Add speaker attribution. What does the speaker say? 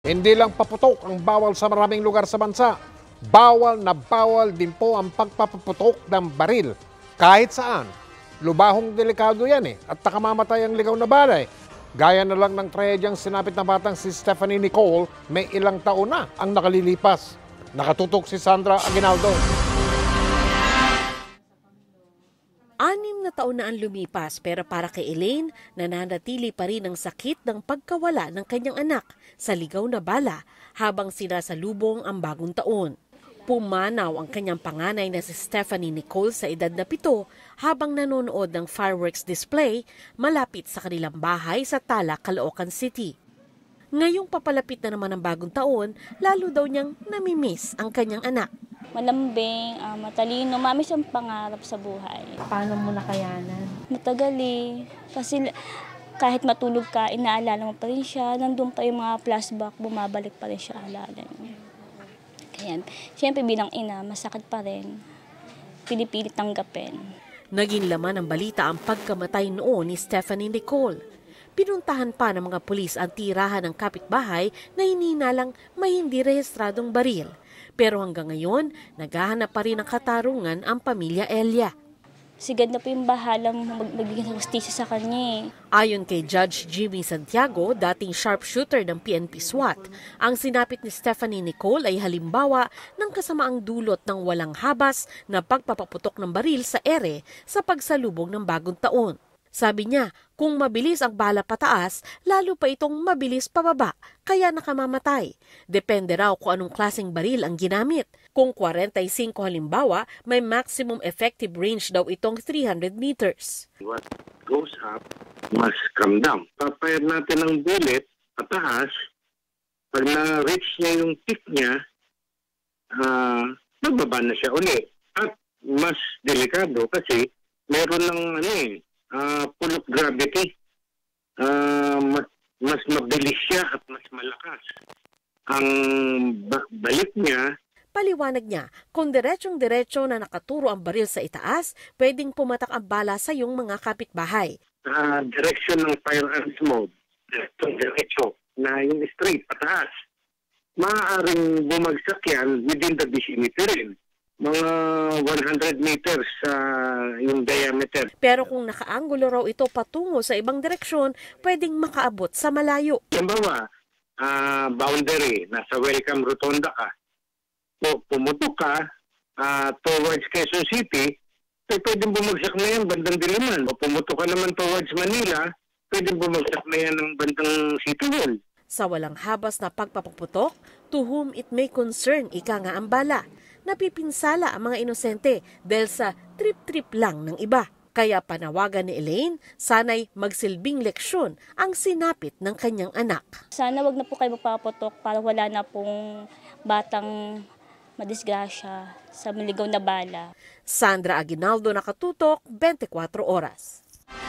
Speaker 1: Hindi lang paputok ang bawal sa maraming lugar sa bansa. Bawal na bawal din po ang pagpapaputok ng baril. Kahit saan. Lubahong delikado yan eh. At nakamamatay ang ligaw na balay. Gaya na lang ng trahedyang sinapit na batang si Stephanie Nicole, may ilang taon na ang nakalilipas. Nakatutok si Sandra Aguinaldo. na taon na ang lumipas pero para kay Elaine, nananatili pa rin ang sakit ng pagkawala ng kanyang anak sa ligaw na bala habang sinasalubong ang bagong taon. Pumanaw ang kanyang panganay na si Stephanie Nicole sa edad na pito habang nanonood ng fireworks display malapit sa kanilang bahay sa Tala, Caloocan City. Ngayong papalapit na naman ang bagong taon, lalo daw niyang namimiss ang kanyang anak
Speaker 2: malambing, uh, matalino. Mami siyang pangarap sa buhay. Paano mo nakayanan? Matagal eh. Kasi kahit matulog ka, inaalala mo pa rin siya. Nandun pa yung mga flashback, bumabalik pa rin siya alala niya. Kaya, siyempre bilang ina, masakit pa rin. Pinipilit tanggapin.
Speaker 1: Naging laman ng balita ang pagkamatay noon ni Stephanie Nicole. Pinuntahan pa ng mga pulis ang tirahan ng kapitbahay na hininalang may hindi rehistradong baril. Pero hanggang ngayon, naghahanap pa rin ng katarungan ang pamilya Elia. Sigad na po yung bahala magbigay ng hustisya sa kanya eh. Ayon kay Judge Jimmy Santiago, dating sharpshooter ng PNP SWAT, ang sinapit ni Stephanie Nicole ay halimbawa ng kasamaang dulot ng walang habas na pagpapaputok ng baril sa ere sa pagsalubong ng bagong taon. Sabi niya, kung mabilis ang bala pataas, lalo pa itong mabilis pababa, kaya nakamamatay. Depende raw kung anong klaseng baril ang ginamit. Kung 45 halimbawa, may maximum effective range daw itong 300 meters.
Speaker 3: What goes up must come down. Papayad natin ang bullet pataas. Pag na-reach niya yung peak niya, uh, ah, nagbaba na siya ulit. At mas delikado kasi meron ng ano eh, uh, full of gravity. Uh, mas, mas mabilis siya at mas malakas. Ang ba- balik niya
Speaker 1: Paliwanag niya, kung diretsyong-diretso na nakaturo ang baril sa itaas, pwedeng pumatak ang bala sa iyong mga kapitbahay.
Speaker 3: Uh, ah, direction ng firearms mo, diretsyong-diretso, na yung straight, pataas. Maaaring bumagsak yan within the vicinity rin mga 100 meters uh, yung diameter.
Speaker 1: Pero kung nakaangulo raw ito patungo sa ibang direksyon, pwedeng makaabot sa malayo.
Speaker 3: Halimbawa, uh, boundary, nasa Welcome Rotonda ka, so, pumutok ka uh, towards Quezon City, so eh, pwedeng bumagsak na yan bandang Diliman. O pumutok ka naman towards Manila, pwedeng bumagsak na yan ng bandang City Hall.
Speaker 1: Sa walang habas na pagpapaputok, to whom it may concern, ika nga ang bala napipinsala ang mga inosente dahil sa trip-trip lang ng iba. Kaya panawagan ni Elaine, sanay magsilbing leksyon ang sinapit ng kanyang anak.
Speaker 2: Sana wag na po kayo magpapatok para wala na pong batang madisgrasya sa maligaw na bala.
Speaker 1: Sandra Aguinaldo nakatutok 24 oras.